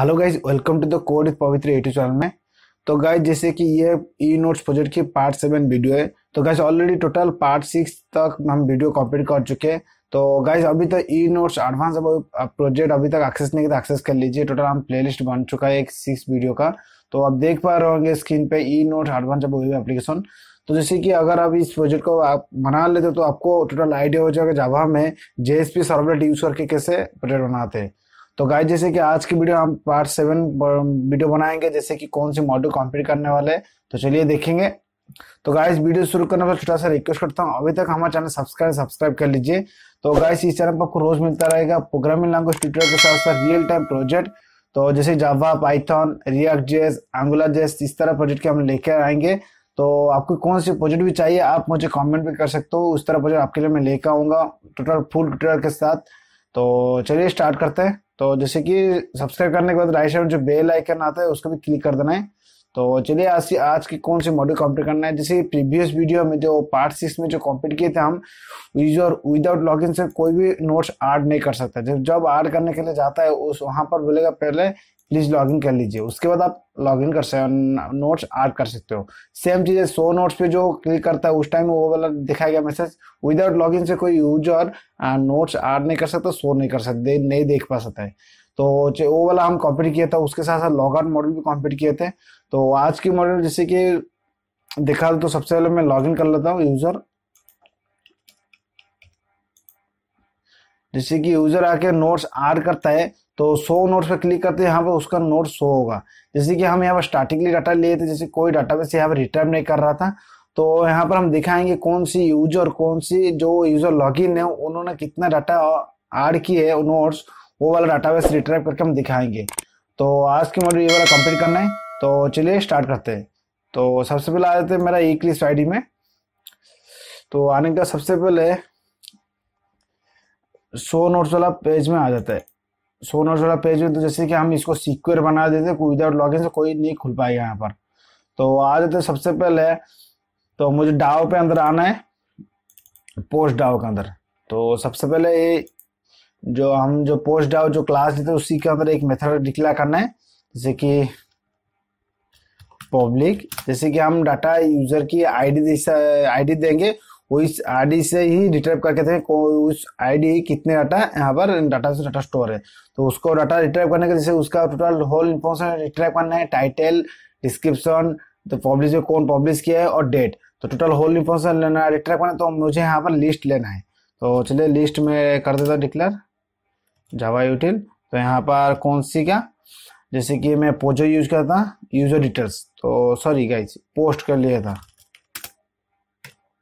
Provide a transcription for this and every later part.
hello guys welcome to the code with Pavitra YouTube channel में तो guys जैसे कि ये ई नोट्स प्रोजेक्ट की पार्ट सेवन वीडियो है तो guys already total part six तक हम वीडियो कंप्लीट कर चुके हैं तो गाइज तो अभी तक ई नोट्स एडवांस प्रोजेक्ट अभी तक एक्सेस नहीं किया एक्सेस कर लीजिए टोटल हम लिस्ट बन चुका है एक सिक्स वीडियो का तो आप देख पा रहे होंगे स्क्रीन पे ई नोट्स एडवांस एप्लीकेशन तो जैसे कि अगर आप इस प्रोजेक्ट को आप बना लेते हो तो आपको टोटल आइडिया हो जाएगा जावा में जेएसपी सर्वलेट यूज करके कैसे प्रोजेक्ट बनाते हैं तो गाय जैसे कि आज की वीडियो हम पार्ट सेवन वीडियो बनाएंगे जैसे कि कौन से मॉड्यूल कंप्लीट करने वाले हैं तो चलिए देखेंगे तो गाइस वीडियो शुरू करने पर छोटा सा रिक्वेस्ट करता हूँ अभी तक हमारे चैनल सब्सक्राइब सब्सक्राइब कर लीजिए तो गाइस इस चैनल पर आपको रोज मिलता रहेगा प्रोग्रामिंग लैंग्वेज ट्यूटोरियल के साथ साथ रियल टाइम प्रोजेक्ट तो जैसे Java Python React JS Angular JS इस तरह प्रोजेक्ट के हम लेकर आएंगे तो आपको कौन से प्रोजेक्ट भी चाहिए आप मुझे कमेंट भी कर सकते हो उस तरह प्रोजेक्ट आपके लिए मैं लेकर आऊंगा टोटल फुल ट्यूटोरियल के साथ तो चलिए स्टार्ट करते हैं तो जैसे कि सब्सक्राइब करने के बाद राइट साइड जो बेल आइकन आता है उसको भी क्लिक कर देना है तो चलिए आज की आज की कौन सी मॉड्यूल कंप्लीट करना है जैसे प्रीवियस वीडियो में जो पार्ट सिक्स में जो कंप्लीट किए थे हम यूजर विदाउट लॉगिन से कोई भी नोट्स ऐड नहीं कर सकता जब जब ऐड करने के लिए जाता है उस वहां पर बोलेगा पहले प्लीज लॉग इन कर लीजिए उसके बाद आप लॉग इन कर सकते हो नोट्स ऐड कर सकते हो सेम चीज है सो नोट्स पे जो क्लिक करता है उस टाइम वो वाला दिखाया गया मैसेज विदाउट लॉग इन से कोई यूजर नोट्स ऐड नहीं कर सकता सो नहीं कर सकते नहीं देख पा सकता है तो वो वाला हम कॉम्पीट किया था उसके साथ साथ लॉग आउट मॉडल भी कॉम्पीट किए थे तो आज की मॉडल जैसे कि देखा तो सबसे पहले मैं लॉग इन कर लेता हूँ यूजर जैसे कि यूजर आके नोट्स आर करता है तो सो नोट्स पर क्लिक करते हैं यहाँ पर उसका नोट सो होगा जैसे कि हम यहाँ पर स्टार्टिंगली डाटा लिए थे जैसे कोई डाटा बेस यहाँ पर रिटर्न नहीं कर रहा था तो यहाँ पर हम दिखाएंगे कौन सी यूजर कौन सी जो यूजर लॉग इन है उन्होंने कितना डाटा ऐड किए है नोट्स वो वाला डाटाबेस रिट्राइव करके हम दिखाएंगे तो आज के मॉडल ये वाला कंप्लीट करना है तो चलिए स्टार्ट करते हैं तो सबसे पहले आ जाते हैं मेरा एक लिस्ट आईडी में तो आने का सबसे पहले सो नोट्स वाला पेज में आ जाता है सो नोट्स वाला पेज में तो जैसे कि हम इसको सिक्योर बना देते हैं विदाउट लॉगिन से कोई नहीं खुल पाएगा यहाँ पर तो आ जाते सबसे पहले तो मुझे डाव पे अंदर आना है पोस्ट डाव के अंदर तो सबसे पहले ये जो हम जो पोस्ट डाव जो क्लास देते हैं उसी के अंदर एक मेथड डिक्लेयर करना है जैसे कि पब्लिक जैसे कि हम डाटा यूजर की आईडी आईडी देंगे वो इस आईडी से ही रिटर्व करके थे उस आईडी कितने डाटा यहाँ पर डाटा से डाटा स्टोर है तो उसको डाटा रिटर्व करने के जैसे उसका टोटल होल इन्फॉर्मेशन रिट्राइव करना है टाइटल डिस्क्रिप्शन तो पब्लिश कौन पब्लिश किया है और डेट तो टोटल होल इन्फॉर्मेशन लेना रिट्राइव करना तो मुझे यहाँ पर लिस्ट लेना है तो चलिए लिस्ट में कर देता डिक्लेयर जावा यूटिल तो यहाँ पर कौन सी क्या जैसे कि मैं पोजो यूज करता यूजर डिटेल्स तो सॉरी गाइज पोस्ट कर लिया था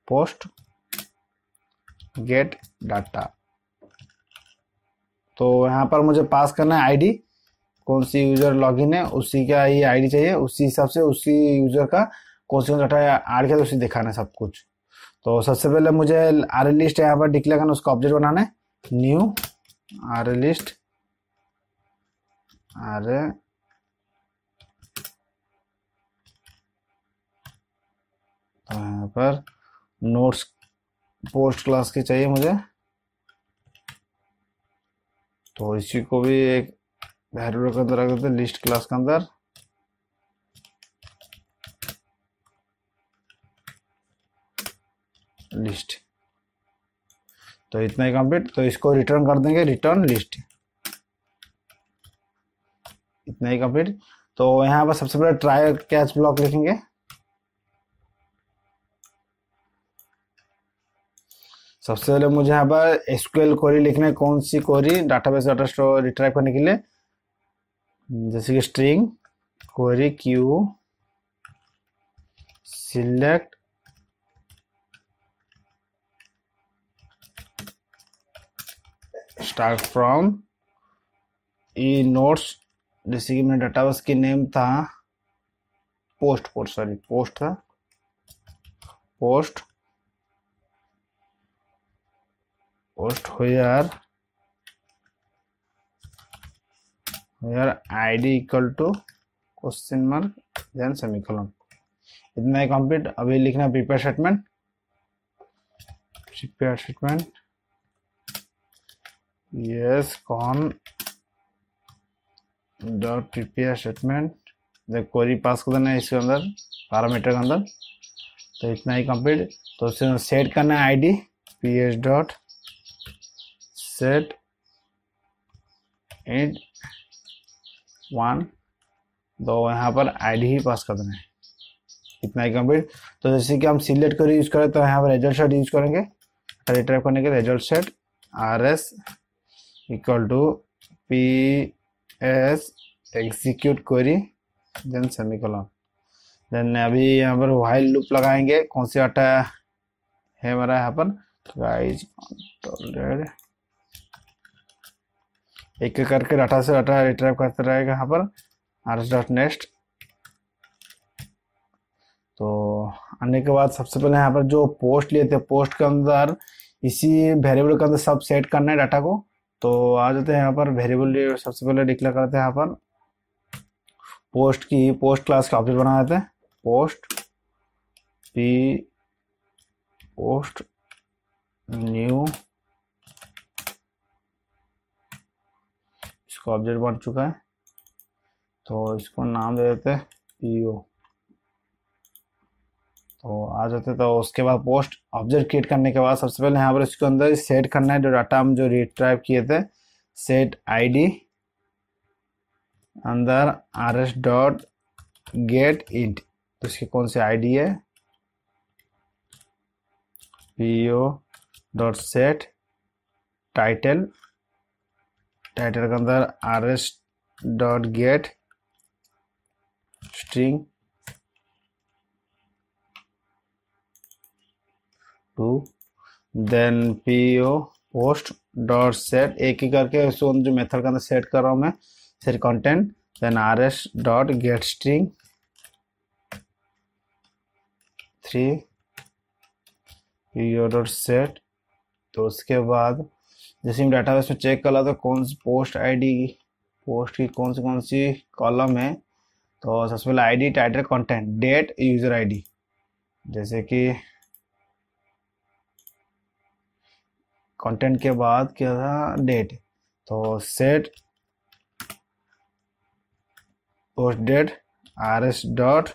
पोस्ट गेट डाटा तो यहाँ पर मुझे पास करना है आईडी कौन सी यूजर लॉगिन है उसी का ये आईडी चाहिए उसी हिसाब से उसी यूजर का कौन सी डाटा आर के उसी दिखाना है सब कुछ तो सबसे पहले मुझे आर लिस्ट यहाँ पर डिक्लेयर करना उसका ऑब्जेक्ट बनाना है न्यू आर लिस्ट आर तो यहाँ पर नोट्स पोस्ट क्लास की चाहिए मुझे तो इसी को भी एक वैल्यू के अंदर रख देते हैं लिस्ट क्लास के अंदर लिस्ट तो इतना ही कंप्लीट तो इसको रिटर्न कर देंगे रिटर्न लिस्ट इतना ही कंप्लीट तो यहाँ पर सबसे पहले ट्राई कैच ब्लॉक लिखेंगे सबसे पहले मुझे यहाँ पर एसक्यूएल कोरी लिखना है कौन सी query database data store retrieve करने के लिए जैसे कि string query q select star from e notes जैसे कि मेरे डाटाबेस की नेम था पोस्ट पोस्ट सॉरी पोस्ट था post post where where ID equal to question mark then semicolon इतना ही कंप्लीट अभी लिखना prepare statement prepare statement yes con dot prepare statement जब क्वेरी पास कर देना है इसके अंदर पैरामीटर के अंदर तो इतना ही कंप्लीट तो उससे सेट करना है ID P dot set at one दो यहाँ पर आईडी ही पास कर देना है इतना ही कंप्लीट तो जैसे कि हम सिलेक्ट कर यूज करें तो यहाँ पर रिजल्ट सेट यूज करेंगे रिट्राइप करने के result set R S equal to P S execute query then semicolon then अभी यहाँ पर वाइल लूप लगाएंगे कौन सी आटा है हमारा यहाँ पर गाइज कंट्रोल एक एक करके डाटा से डाटा रिट्राइव करते रहेगा यहाँ पर आर डॉट नेक्स्ट तो आने के बाद सबसे पहले यहाँ पर जो पोस्ट लिए थे पोस्ट के अंदर इसी वेरिएबल के अंदर सब सेट करना है डाटा को तो आ जाते हैं यहाँ पर वेरिएबल सबसे पहले डिक्लेयर करते हैं यहाँ पर पोस्ट की पोस्ट क्लास का ऑब्जेक्ट बना देते हैं पोस्ट पी पोस्ट न्यू इसको ऑब्जेक्ट बन चुका है तो इसको नाम दे देते पीओ पी ओ तो आ जाते तो उसके बाद पोस्ट ऑब्जेक्ट क्रिएट करने के बाद सबसे पहले यहाँ पर इसके अंदर सेट करना है जो डाटा हम जो रिट्राइव किए थे सेट आईडी अंदर R S dot get int तो इसकी कौन सी आईडी है P O dot set title title के अंदर R S dot get string two then P O post dot set एक ही करके उसको जो मेथड के अंदर सेट कर रहा हूं मैं फिर content then R S dot get string three P O dot set तो उसके बाद जैसे हम डेटाबेस में चेक कर ला तो कौन सी पोस्ट आईडी पोस्ट की कौन सी कौन सी कॉलम है तो सबसे पहले ID title content date user ID जैसे कि कंटेंट के बाद क्या था डेट तो set post date R S dot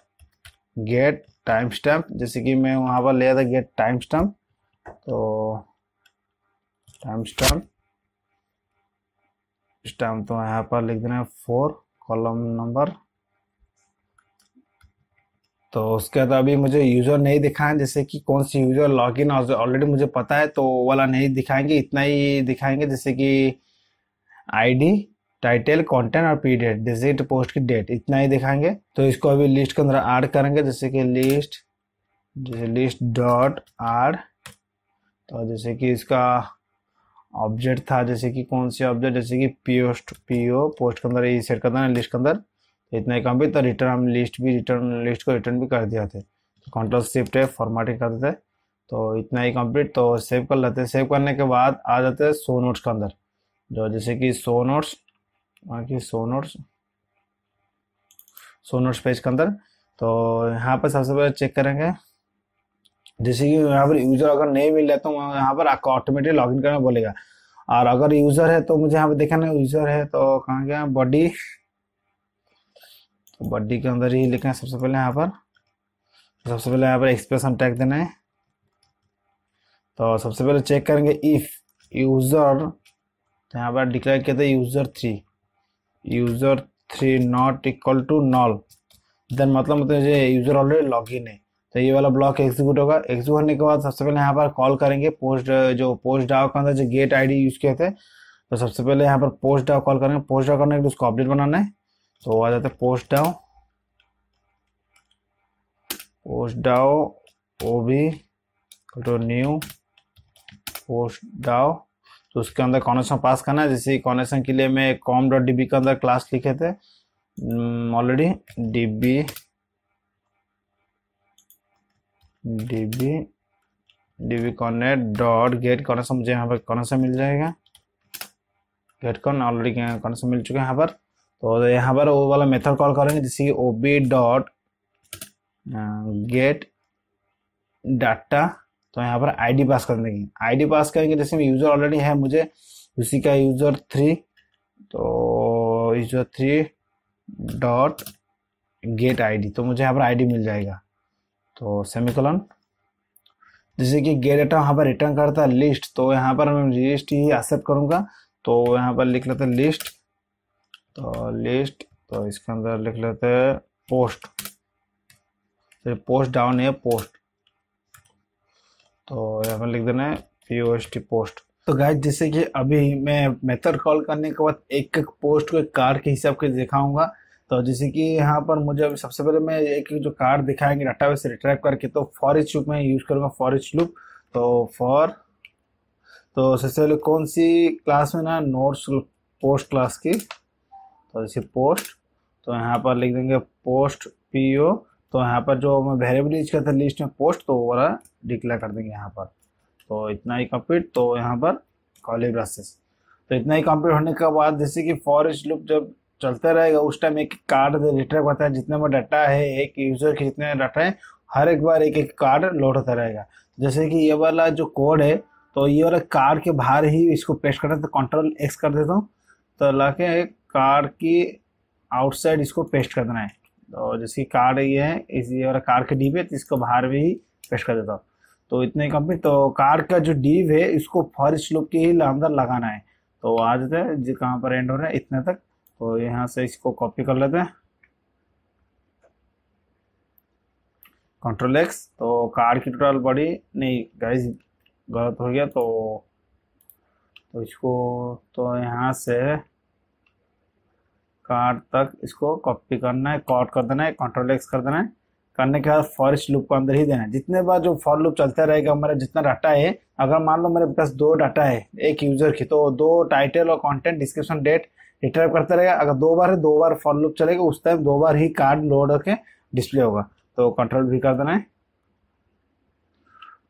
get timestamp जैसे कि मैं वहां पर ले था गेट टाइम स्टैम्प तो टाइम स्टैम्प स्टैम्प तो यहाँ पर लिख देना है फोर कॉलम नंबर तो उसके बाद अभी मुझे यूज़र नहीं दिखाएं जैसे कि कौन सी यूज़र लॉगिन ऑलरेडी मुझे पता है तो वाला नहीं दिखाएंगे इतना ही दिखाएंगे जैसे कि आईडी टाइटल कंटेंट और पी डेट डिजिट पोस्ट की डेट इतना ही दिखाएंगे तो इसको अभी लिस्ट के अंदर ऐड करेंगे जैसे कि लिस्ट जैसे लिस्ट डॉट आर तो जैसे कि इसका ऑब्जेक्ट था जैसे कि कौन सी ऑब्जेक्ट जैसे कि पीओस्ट पीओ पोस्ट के अंदर ये सेट करता है लिस्ट के अंदर इतना ही काम भी तो रिटर्न हम लिस्ट भी रिटर्न लिस्ट को रिटर्न भी कर दिया थे कंट्रोल शिफ्ट है फॉर्मेटिंग कर देते तो इतना ही कंप्लीट तो सेव कर लेते हैं सेव करने के बाद आ जाते हैं सो नोट्स के अंदर जो जैसे कि सो नोट्स बाकी show notes show notes page के अंदर तो यहाँ पर सबसे पहले चेक करेंगे जैसे कि यहाँ पर यूजर अगर नहीं मिल रहा तो यहाँ पर आपको ऑटोमेटिक लॉग इन करना बोलेगा और अगर यूजर है तो मुझे यहाँ पर देखा ना यूजर है तो कहाँ गया बॉडी तो बॉडी के अंदर ही लिखना है सबसे पहले यहाँ पर सबसे पहले यहाँ पर एक्सप्रेशन टैग देना है तो सबसे पहले चेक करेंगे इफ यूजर तो यहाँ पर डिक्लेयर किया था user three user three not equal to null then मतलब मतलब यूजर ऑलरेडी लॉग इन है तो ये वाला ब्लॉक एग्जीक्यूट होगा एग्जीक्यूट होने के बाद सबसे पहले यहाँ पर कॉल करेंगे पोस्ट जो पोस्ट डाव का अंदर जो गेट आईडी यूज़ किए थे तो सबसे पहले यहाँ पर पोस्ट डाव कॉल करेंगे पोस्ट डाव करने के लिए उसको अपडेट बनाना है तो आ जाता है post DAO post DAO O B तो न्यू पोस्ट डाव तो उसके अंदर कॉनेक्शन पास करना है जैसे कॉनेक्शन के लिए मैं कॉम डॉट डी के अंदर क्लास लिखे थे already hmm, D DB DB connect dot get कौन सा मुझे यहाँ पर कौन सा मिल जाएगा गेट कॉन ऑलरेडी कौन सा मिल चुका है यहाँ पर तो यहाँ पर वो वाला मेथड कॉल करेंगे जैसे कि O B dot get data तो यहाँ पर आईडी पास कर देंगे आईडी पास करेंगे जैसे यूज़र ऑलरेडी है मुझे उसी का यूज़र थ्री तो user three dot get ID तो मुझे यहाँ पर आईडी मिल जाएगा तो सेमिकोलन जैसे कि गेट डेटा वहाँ पर रिटर्न करता है लिस्ट तो यहाँ पर मैं लिस्ट ही एक्सेप्ट करूँगा तो यहाँ पर लिख लेते लिस्ट तो लिस्ट तो इसके अंदर लिख लेते पोस्ट तो पोस्ट डाउन है पोस्ट तो यहाँ पर लिख देना है P O S T post तो गाइज जैसे कि अभी मैं मेथड कॉल करने के बाद एक एक पोस्ट को एक कार के हिसाब के दिखाऊंगा तो जैसे कि यहाँ पर मुझे अभी सबसे पहले मैं एक जो कार्ड दिखाएंगे डाटा से करके तो फॉर इच में यूज करूँगा फॉर इच तो फॉर तो सबसे पहले कौन सी क्लास में ना नोट्स पोस्ट क्लास की तो जैसे पोस्ट तो यहाँ पर लिख देंगे पोस्ट पी ओ तो यहाँ पर जो मैं वेरिएबल यूज करता लिस्ट में पोस्ट तो वो वाला डिक्लेयर कर देंगे यहाँ पर तो इतना ही कंप्लीट तो यहाँ पर कॉलेज ब्रासेस तो इतना ही कंप्लीट होने के बाद जैसे कि फॉरेस्ट लूप जब चलता रहेगा उस टाइम एक कार्ड रिट्रैक्ट होता है जितना भी डाटा है एक यूज़र के जितने डाटा है हर एक बार एक एक कार्ड लोड होता रहेगा जैसे कि ये वाला जो कोड है तो ये वाला कार्ड के बाहर ही इसको पेस्ट करना तो कंट्रोल एक्स कर देता हूँ तो ला के कार्ड की आउटसाइड इसको पेस्ट कर देना है तो जैसे कार्ड ये है इस ये वाला कार्ड के डीप है तो इसको बाहर भी पेस्ट कर देता हूँ तो इतने कंप्लीट तो कार्ड का जो डीप है इसको फॉरिस्ट लुक के ही अंदर लगाना है तो आ जाता कहाँ पर एंड हो रहा है इतने तक तो यहाँ से इसको कॉपी कर लेते हैं कंट्रोल एक्स तो कार्ड की टोटल बड़ी नहीं गाइज गलत हो गया तो तो इसको तो यहाँ से कार्ड तक इसको कॉपी करना है कॉट कर देना है कंट्रोल एक्स कर देना है करने के बाद फॉरेस्ट लूप को अंदर ही देना है जितने बार जो फॉर लूप चलता रहेगा मेरा जितना डाटा है अगर मान लो मेरे पास दो डाटा है एक यूजर की तो दो टाइटल और कंटेंट डिस्क्रिप्शन डेट इंटरप्ट करता रहेगा अगर दो बार है दो बार फॉर लुप चलेगा उस टाइम दो बार ही कार्ड लोड होके डिस्प्ले होगा तो कंट्रोल भी कर देना है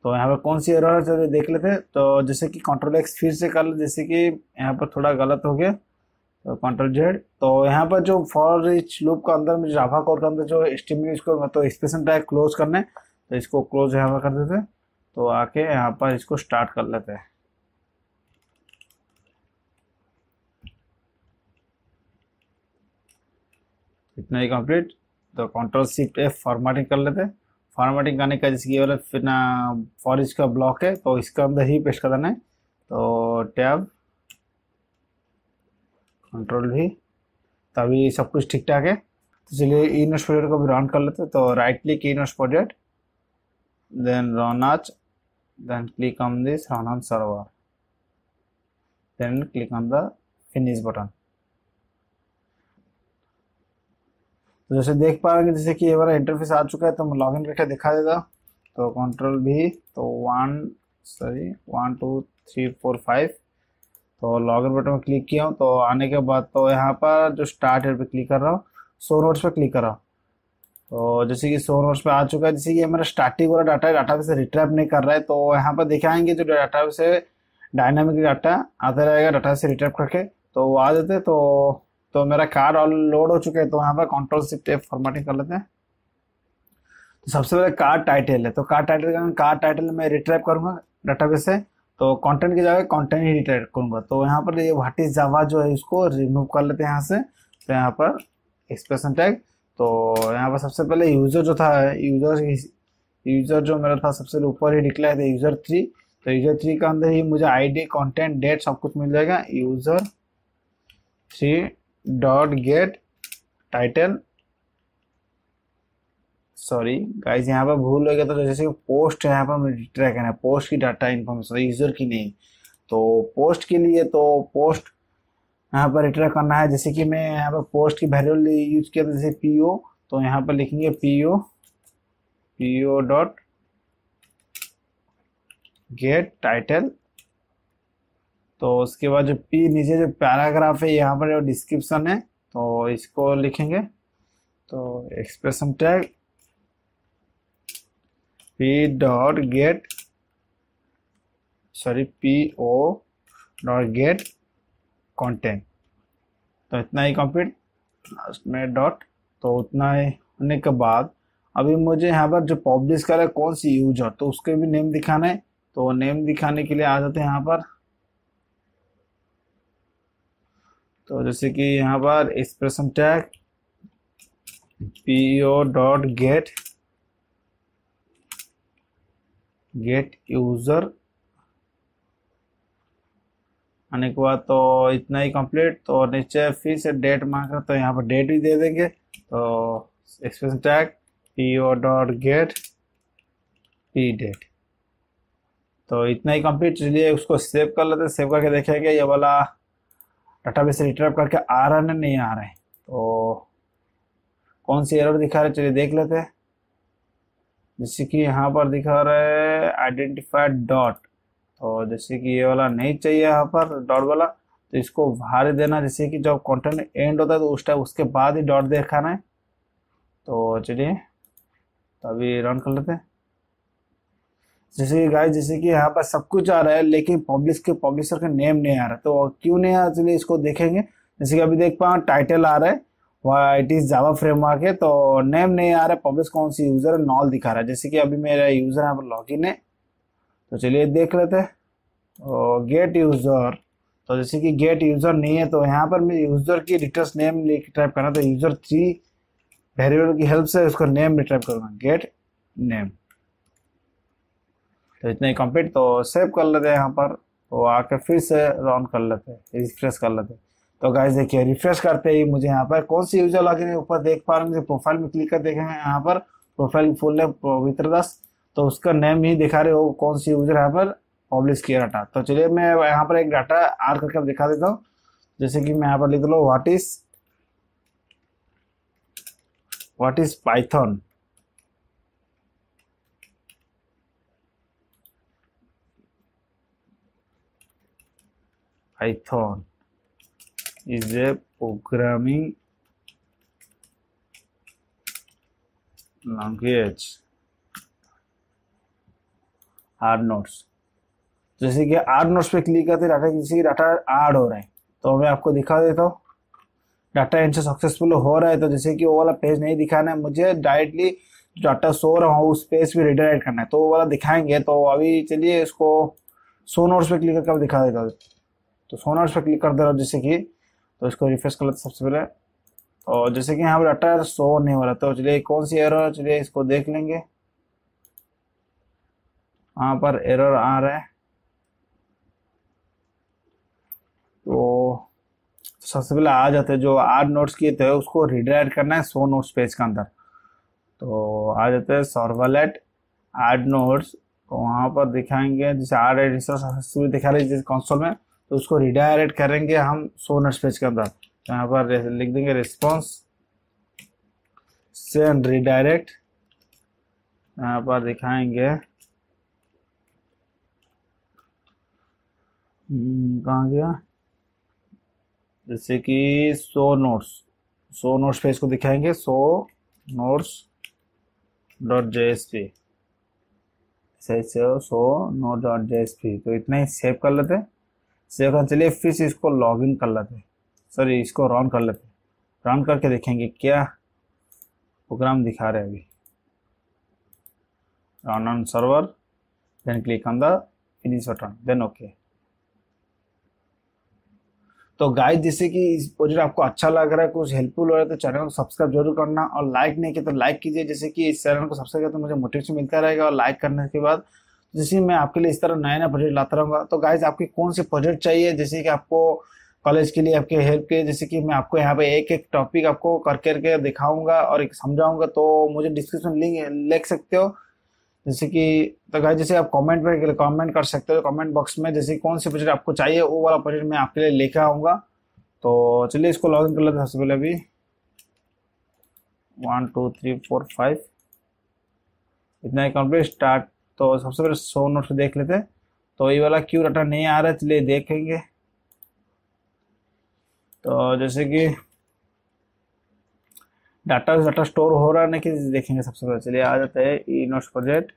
तो यहाँ पर कौन सी एरर है देख लेते हैं तो जैसे कि कंट्रोल एक्स फिर से कर जैसे कि यहाँ पर थोड़ा गलत हो गया तो कंट्रोल जेड तो यहाँ पर जो फॉर रिच लूप का अंदर में जाफा कोर के अंदर जो स्टिमुलेट इसको मतलब स्पेशन टाइप क्लोज करने तो इसको क्लोज यहाँ पर कर देते हैं तो आके यहाँ पर इसको स्टार्ट कर लेते हैं इतना ही कंप्लीट तो कंट्रोल शिफ्ट एफ फॉर्मेटिंग कर लेते हैं फॉर्मेटिंग करने का जैसे कि बोले फिर ना फॉरिज का ब्लॉक है तो इसके अंदर ही पेस्ट कर देना है तो टैब कंट्रोल भी तभी सब कुछ ठीक ठाक है तो चलिए ई नोट प्रोजेक्ट को भी रन कर लेते तो right click e note project then run as then click on this run on server then click on the finish button तो जैसे देख पाएंगे जैसे कि ये वाला इंटरफेस आ चुका है तो लॉग लॉगिन करके दिखा देगा तो कंट्रोल भी तो one sorry one two three four five तो लॉगिन बटन में क्लिक किया हूँ तो आने के बाद तो यहाँ पर जो स्टार्ट हेड पे क्लिक कर रहा हूँ सो नोट्स पे क्लिक कर रहा हूँ तो जैसे कि सो नोट्स पे आ चुका है जैसे कि हमारा स्टार्टिंग वाला डाटा है डाटा से रिट्रैप नहीं कर रहा है तो यहाँ पर दिखाएंगे जो डाटा से डायनामिक डाटा आता रहेगा डाटा से रिट्रैप करके तो आ जाते तो तो मेरा कार ऑल लोड हो चुके हैं तो यहाँ पर कंट्रोल सिफ्ट एफ फॉर्मेटिंग कर लेते हैं तो सबसे पहले कार टाइटल है तो कार टाइटल का कार टाइटल में रिट्राइव करूँगा डाटाबेस से तो कंटेंट की जगह कंटेंट ही रिट्राइव करूँगा तो यहाँ पर ये वाट इज जावा जो है इसको रिमूव कर लेते हैं यहाँ से तो यहाँ पर एक्सप्रेशन टैग तो यहाँ पर सबसे पहले यूज़र जो था यूज़र यूज़र जो मेरा था सबसे ऊपर ही डिक्लेयर था यूज़र थ्री तो यूज़र थ्री के अंदर ही मुझे आईडी कंटेंट डेट सब कुछ मिल जाएगा user three dot get title sorry guys यहाँ पर भूल हो गया तो जैसे पोस्ट यहाँ पर ट्रैक करना है पोस्ट की डाटा इन्फॉर्मेशन यूज़र की नहीं तो पोस्ट के लिए तो पोस्ट यहाँ पर रिट्रैक करना है जैसे कि मैं यहाँ पर पोस्ट की वैल्यू यूज किया था जैसे पीओ तो यहाँ पर लिखेंगे PO PO dot get title तो उसके बाद जो पी नीचे जो पैराग्राफ है यहाँ पर जो डिस्क्रिप्सन है तो इसको लिखेंगे तो expression tag P dot get sorry P O dot get content तो इतना ही कंप्लीट लास्ट में डॉट तो उतना ही होने के बाद अभी मुझे यहाँ पर जो पब्लिश करा है कौन सी यूजर तो उसके भी नेम दिखाना है तो नेम दिखाने के लिए आ जाते हैं यहाँ पर तो जैसे कि यहाँ पर expression tag P O dot get get user आने के बाद तो इतना ही कंप्लीट तो नीचे फिर से डेट मांगा तो यहाँ पर डेट भी दे देंगे तो expression tag P O dot get P date तो इतना ही कंप्लीट चलिए उसको सेव कर लेते हैं सेव करके देखेंगे ये वाला से रिटर्न करके आ रहा है नहीं आ रहे हैं तो कौन सी एरर दिखा रहे चलिए देख लेते हैं जैसे कि यहाँ पर दिखा रहा है आइडेंटिफाइड डॉट तो जैसे कि ये वाला नहीं चाहिए यहाँ पर डॉट वाला तो इसको भारी देना जैसे कि जब कंटेंट एंड होता है तो उस टाइम उसके बाद ही डॉट देखाना है तो चलिए तो अभी रन कर लेते हैं जैसे कि गाइस जैसे कि यहाँ पर सब कुछ आ रहा है लेकिन पब्लिश के पब्लिशर का नेम नहीं आ रहा तो क्यों नहीं आ रहा चलिए इसको देखेंगे जैसे कि अभी देख पा टाइटल आ रहा है इट इज़ जावा फ्रेमवर्क है तो नेम नहीं आ रहा है पब्लिश कौन सी यूज़र है नॉल दिखा रहा है जैसे कि अभी मेरा यूज़र यहाँ पर इन है तो चलिए देख लेते हैं तो गेट यूज़र तो जैसे कि गेट यूज़र नहीं है तो यहाँ पर मैं यूज़र की डिटेल्स नेम टाइप करना तो यूज़र थ्री वेरिएबल की हेल्प से उसका नेम टाइप करूँगा गेट नेम तो इतना ही कंप्लीट तो सेव कर लेते हैं यहाँ पर तो आके फिर से रन कर लेते हैं रिफ्रेश कर लेते हैं तो गाइज देखिए रिफ्रेश करते ही मुझे यहाँ पर कौन सी यूजर लॉगिन है ऊपर देख पा रहे हैं प्रोफाइल में क्लिक कर देखे हैं यहाँ पर प्रोफाइल फुल नेम पवित्र दास तो उसका नेम ही दिखा रहे हो कौन सी यूजर यहाँ पर पब्लिश किया डाटा तो चलिए मैं यहाँ पर एक डाटा आर करके दिखा देता हूँ जैसे कि मैं यहाँ पर लिख लो what is what is Python python is a programming language our notes जैसे कि आर नोट्स पे क्लिक करते डाटा जैसे कि डाटा आड हो रहा है तो मैं आपको दिखा देता हूँ डाटा इनसे सक्सेसफुल हो रहा है तो जैसे कि वो वाला पेज नहीं दिखाना है मुझे डायरेक्टली डाटा सो रहा हूँ उस पेज पे रिडायरेक्ट करना है तो वो वाला दिखाएंगे तो अभी चलिए इसको सो नोट्स पे क्लिक करके दिखा देता हूँ तो सोनार्स पर क्लिक कर दे रहा हूँ जैसे कि तो इसको रिफ्रेश कर लेते सबसे पहले और जैसे कि यहाँ पर डाटा है तो सो नहीं हो रहा तो चलिए कौन सी एरर है चलिए इसको देख लेंगे यहाँ पर एरर आ रहा है तो सबसे पहले आ जाते हैं जो आठ नोट्स किए थे उसको रिडायरेक्ट करना है सो नोट्स पेज के अंदर तो आ जाते हैं सर्वलेट आठ नोट्स तो वहाँ पर दिखाएंगे जैसे आठ एडिशन दिखा रही है जैसे कंसोल में तो उसको रिडायरेक्ट करेंगे हम सो पेज के अंदर यहाँ पर लिख देंगे रिस्पॉन्स सेंड रिडायरेक्ट यहाँ पर दिखाएंगे हम्म, कहा गया जैसे कि show notes show notes page को दिखाएंगे show notes dot J S P सही से show note dot J S P तो इतना ही सेव कर लेते हैं सेव चलिए फिर से इसको लॉग इन कर लेते हैं सॉरी इसको रन कर लेते हैं रन करके देखेंगे क्या प्रोग्राम दिखा रहे हैं अभी run on server then click on the finish button then okay तो गाय जैसे कि इस प्रोजेक्ट आपको अच्छा लग रहा है कुछ हेल्पफुल हो रहा है तो चैनल को सब्सक्राइब जरूर करना और लाइक नहीं किया तो लाइक कीजिए जैसे कि इस चैनल को सब्सक्राइब करें तो मुझे मोटिवेशन मिलता रहेगा और लाइक करने के बाद जिसमें मैं आपके लिए इस तरह नया नया प्रोजेक्ट लाता रहूँगा तो गाइज आपके कौन से प्रोजेक्ट चाहिए जैसे कि आपको कॉलेज के लिए आपके हेल्प के जैसे कि मैं आपको यहाँ पे एक एक टॉपिक आपको कर करके दिखाऊंगा और एक समझाऊंगा तो मुझे डिस्क्रिप्शन लिंक लिख सकते हो जैसे कि तो गाइज जैसे आप कमेंट पर कमेंट कर सकते हो कमेंट बॉक्स में जैसे कौन से प्रोजेक्ट आपको चाहिए वो वाला प्रोजेक्ट मैं आपके लिए लेके आऊँगा तो चलिए इसको लॉग इन कर लेते हैं सबसे पहले अभी one two three four five इतना ही कंप्लीट स्टार्ट तो सबसे पहले सो नोट देख लेते हैं तो ये वाला क्यू डाटा नहीं आ रहा है चलिए देखेंगे तो जैसे कि डाटा डाटा स्टोर हो रहा है ना कि देखेंगे सबसे पहले चलिए आ जाते हैं e note project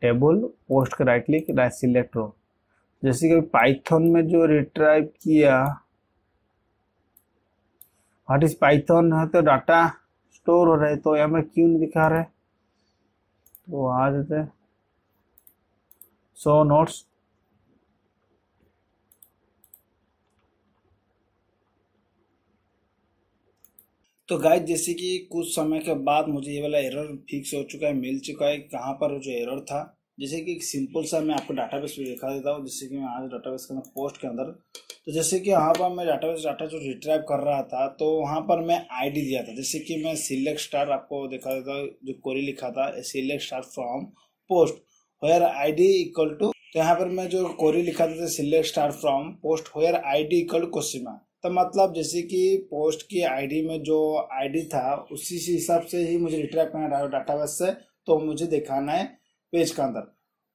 table post का right click right select row जैसे कि पाइथन में जो रिट्राइव किया व्हाट इज पाइथन है तो डाटा स्टोर हो रहा है तो पर क्यों नहीं दिखा रहा है तो आ जाते हैं सो नोट्स तो गाइज जैसे कि कुछ समय के बाद मुझे ये वाला एरर फिक्स हो चुका है मिल चुका है कहाँ पर जो एरर था जैसे कि एक सिंपल सा मैं आपको डाटा बेस दिखा देता हूँ जैसे कि मैं आज डाटा बेस के अंदर पोस्ट के अंदर तो जैसे कि वहाँ पर मैं डाटा बेस डाटा जो रिट्राइव कर रहा था तो वहाँ पर मैं आईडी दिया था जैसे कि मैं सिलेक्ट स्टार आपको दिखा देता हूँ जो कोरी लिखा था select star from post where I D equal to तो यहाँ पर मैं जो कोरी लिखा था select star from post I ID equal question mark तो मतलब जैसे कि पोस्ट की आईडी में जो आईडी था उसी हिसाब से ही मुझे रिट्राइव करना है डाटाबेस से तो मुझे दिखाना है पेज का अंदर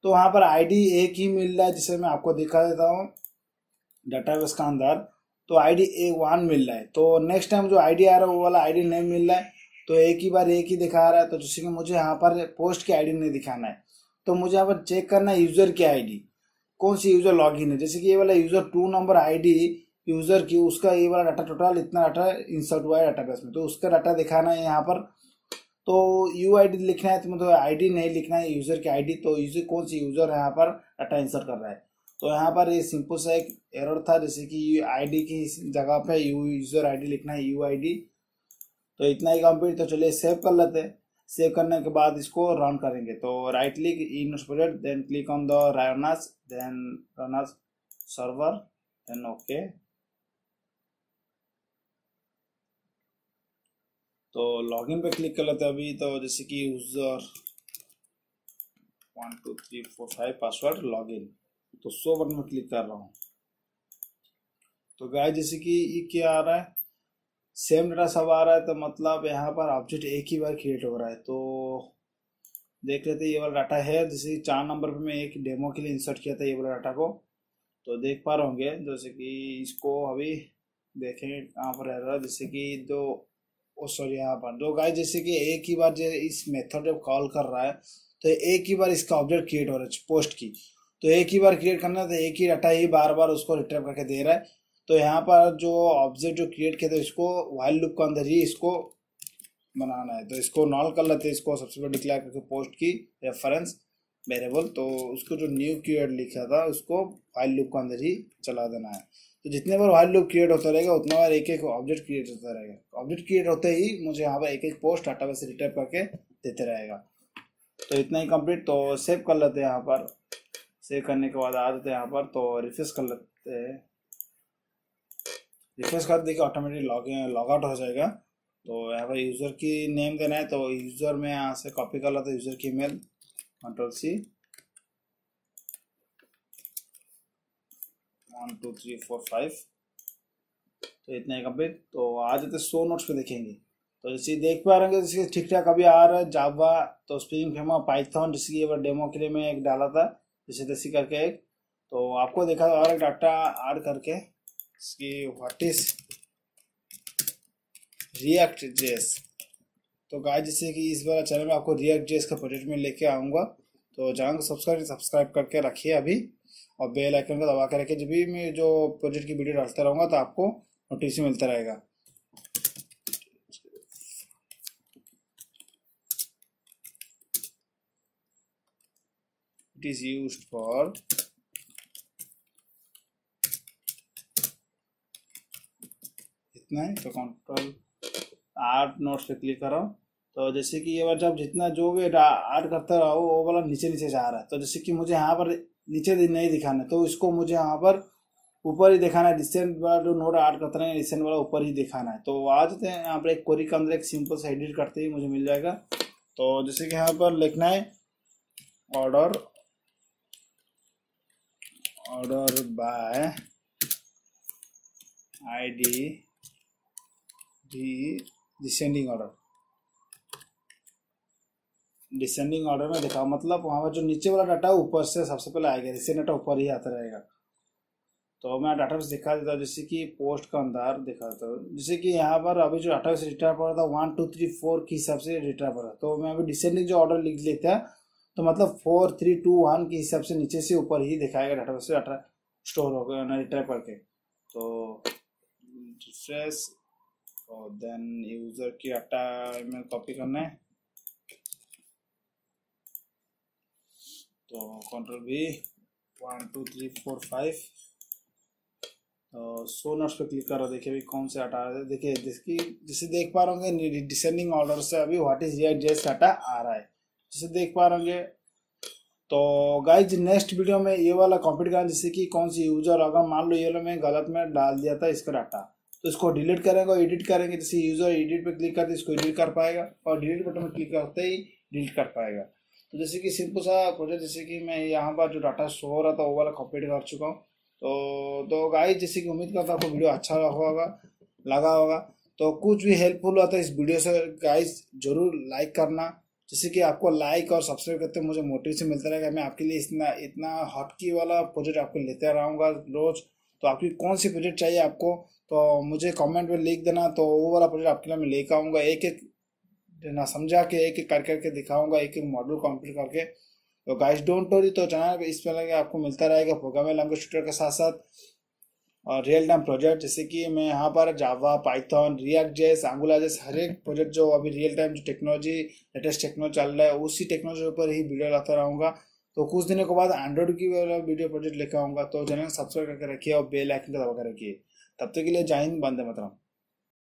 तो वहाँ पर आईडी एक ही मिल रहा है जिसे मैं आपको दिखा देता हूँ डाटाबेस का अंदर तो आईडी ए वन मिल रहा है तो नेक्स्ट टाइम जो आईडी आ रहा है वो वाला आईडी नहीं मिल रहा है तो एक ही बार एक ही दिखा रहा है तो जैसे कि मुझे यहाँ पर पोस्ट की आईडी नहीं दिखाना है तो मुझे यहाँ पर चेक करना है यूज़र की आईडी कौन सी यूज़र लॉगिन है जैसे कि ये वाला user two number ID user की उसका ये वाला डाटा टोटल इतना डाटा इंसर्ट हुआ है डाटाबेस में तो उसका डाटा दिखाना है यहाँ पर तो यू आई डी लिखना है तो मतलब आई डी नहीं लिखना है यूज़र की आई डी तो यूजर कौन सी यूज़र है यहाँ पर डाटा इंसर्ट कर रहा है तो यहाँ पर ये सिंपल सा एक एरर था जैसे कि आई डी की जगह पे यू यूज़र आई डी लिखना है यू आई डी तो इतना ही कंप्लीट तो चलिए सेव कर लेते हैं सेव करने के बाद इसको रन करेंगे तो right click in project then click on the run as then run as server then okay तो लॉगिन पे क्लिक कर लेते हैं अभी तो जैसे कि user one two three four five password log in तो सो बटन में क्लिक कर रहा हूँ तो गाय जैसे कि ये क्या आ रहा है सेम डेटा सब आ रहा है तो मतलब यहाँ पर ऑब्जेक्ट एक ही बार क्रिएट हो रहा है तो देख लेते ये वाला डाटा है जैसे कि चार नंबर पे मैं एक डेमो के लिए इंसर्ट किया था ये वाला डाटा को तो देख पा रहे होंगे जैसे कि इसको अभी देखें कहाँ पर रह रहा है जैसे कि जो ओ सॉरी यहाँ पर दो गाइस जैसे कि एक ही बार जो इस मेथड जब कॉल कर रहा है तो एक ही बार इसका ऑब्जेक्ट क्रिएट हो रहा है पोस्ट की तो एक ही बार क्रिएट करना है तो एक ही डाटा ही बार बार उसको रिटर्न करके दे रहा है तो यहाँ पर जो ऑब्जेक्ट जो क्रिएट किया था इसको वाइल्ड लुक के अंदर ही इसको बनाना है तो इसको नॉल कर लेते हैं इसको सबसे पहले डिक्लेयर करके पोस्ट की रेफरेंस वेरेबल तो उसको जो न्यू क्रिएट लिखा था उसको वाइल्ड लुक के अंदर ही चला देना है तो जितने बार वाइल लूप क्रिएट होता रहेगा उतना बार एक एक ऑब्जेक्ट क्रिएट होता रहेगा ऑब्जेक्ट क्रिएट होते ही मुझे यहाँ पर एक एक पोस्ट डाटा बेस रिटर्न करके देते रहेगा तो इतना ही कंप्लीट तो सेव कर लेते हैं यहाँ पर सेव करने के बाद आ जाते हैं यहाँ पर तो रिफ्रेश कर लेते हैं रिफ्रेश कर देखिए ऑटोमेटिक लॉग लॉग आउट हो जाएगा तो यहाँ पर यूज़र की नेम देना है तो यूज़र में यहाँ से कॉपी कर लेते यूज़र की email control C one two three four five तो इतने ही कंप्लीट तो आज जाते सो नोट्स पे देखेंगे तो जैसे देख पा रहे हैं जैसे ठीक ठाक अभी आ रहा है जावा तो स्प्रिंग फेमा पाइथन जैसे कि बार डेमो के लिए मैं एक डाला था जैसे तैसी करके एक तो आपको देखा और एक डाटा ऐड करके इसकी व्हाट इज रिएक्ट जेस तो गाय जैसे कि इस बार चैनल में आपको रिएक्ट जेस का प्रोजेक्ट में लेके आऊँगा तो जाऊँगा सब्सक्राइब सब्सक्राइब करके रखिए अभी और बेल आइकन को दबा के रखें जब भी मैं जो प्रोजेक्ट की वीडियो डालता रहूँगा तो आपको नोटिस मिलता रहेगा इट इज used फॉर इतना ही तो कंट्रोल आर्ट नोट्स पे क्लिक करो तो जैसे कि ये बार जब जितना जो भी आर्ट करता रहा वो वाला नीचे नीचे जा रहा है तो जैसे कि मुझे यहाँ पर नीचे नहीं दिखाना तो इसको मुझे यहाँ पर ऊपर ही दिखाना है रिसेंट वाला जो नोट ऐड करते हैं रिसेंट वाला ऊपर ही दिखाना है तो आ जाते हैं यहाँ पर एक कोरी के अंदर एक सिंपल सा एडिट करते ही मुझे मिल जाएगा तो जैसे कि यहाँ पर लिखना है order order by ID D D रिसेंडिंग ऑर्डर डिसेंडिंग ऑर्डर में दिखाओ मतलब वहाँ पर जो नीचे वाला डाटा ऊपर से सबसे पहले आएगा रिसेंट डाटा ऊपर ही आता रहेगा तो मैं डाटा बेस दिखा देता हूँ जैसे कि पोस्ट का अंदर दिखा देता हूँ जैसे कि यहाँ पर अभी जो डाटा बेस रिटायर पड़ रहा था वन टू थ्री फोर के हिसाब से रिटायर पड़ रहा तो मैं अभी डिसेंडिंग जो ऑर्डर लिख लेता है तो मतलब फोर थ्री टू वन के हिसाब से नीचे से ऊपर ही दिखाएगा डाटा बेस डाटा स्टोर हो गया रिटायर करके तो रिफ्रेश और देन यूज़र की डाटा में कॉपी करना है तो control V one two three four five तो सो नोट्स पे क्लिक करो देखिए अभी कौन से रहा है देखिए जिसकी जिसे देख पा रहे डिसेंडिंग ऑर्डर से अभी व्हाट इज ये जेस्ट आटा आ रहा है जिसे देख पा रहे होंगे तो गाइज नेक्स्ट वीडियो में ये वाला कॉम्पीट करना जैसे कि कौन सी यूजर अगर मान लो ये वाला मैं गलत में डाल दिया था इसका डाटा तो इसको डिलीट करेंगे और एडिट करेंगे जैसे यूजर एडिट पर क्लिक करते इसको एडिट कर पाएगा और डिलीट बटन पर क्लिक करते ही डिलीट कर पाएगा तो जैसे कि सिंपल सा प्रोजेक्ट जैसे कि मैं यहाँ पर जो डाटा शो हो रहा था वो वाला कॉपीड कर चुका हूँ तो तो गाइस जैसे कि उम्मीद करता आपको वीडियो अच्छा लगा होगा लगा होगा तो कुछ भी हेल्पफुल होता है इस वीडियो से गाइस जरूर लाइक करना जैसे कि आपको लाइक और सब्सक्राइब करते मुझे मोटिवेशन मिलता रहेगा मैं आपके लिए इतना इतना हॉटकी वाला प्रोजेक्ट आपको लेते रहूँगा रोज़ तो आपकी कौन सी प्रोजेक्ट चाहिए आपको तो मुझे कमेंट में लिख देना तो वो वाला प्रोजेक्ट आपके लिए मैं लेकर आऊँगा एक एक ना समझा के एक एक कर करके दिखाऊंगा एक एक मॉडल कंप्लीट करके तो गाइस डोंट वरी तो चैनल इस पर आपको मिलता रहेगा प्रोग्रामिंग लैंग्वेज ट्यूटर के साथ साथ और रियल टाइम प्रोजेक्ट जैसे कि मैं यहाँ पर Java Python React JS Angular JS हर एक प्रोजेक्ट जो अभी रियल टाइम जो टेक्नोलॉजी लेटेस्ट टेक्नोलॉजी चल रहा है उसी टेक्नोलॉजी पर ही वीडियो लाता रहूँगा तो कुछ दिनों के बाद एंड्रॉइड की वीडियो प्रोजेक्ट लेकर आऊँगा तो चैनल सब्सक्राइब करके रखिए और बेल आइकन का दबा कर रखिए तब तक तो के लिए जय हिंद बंदे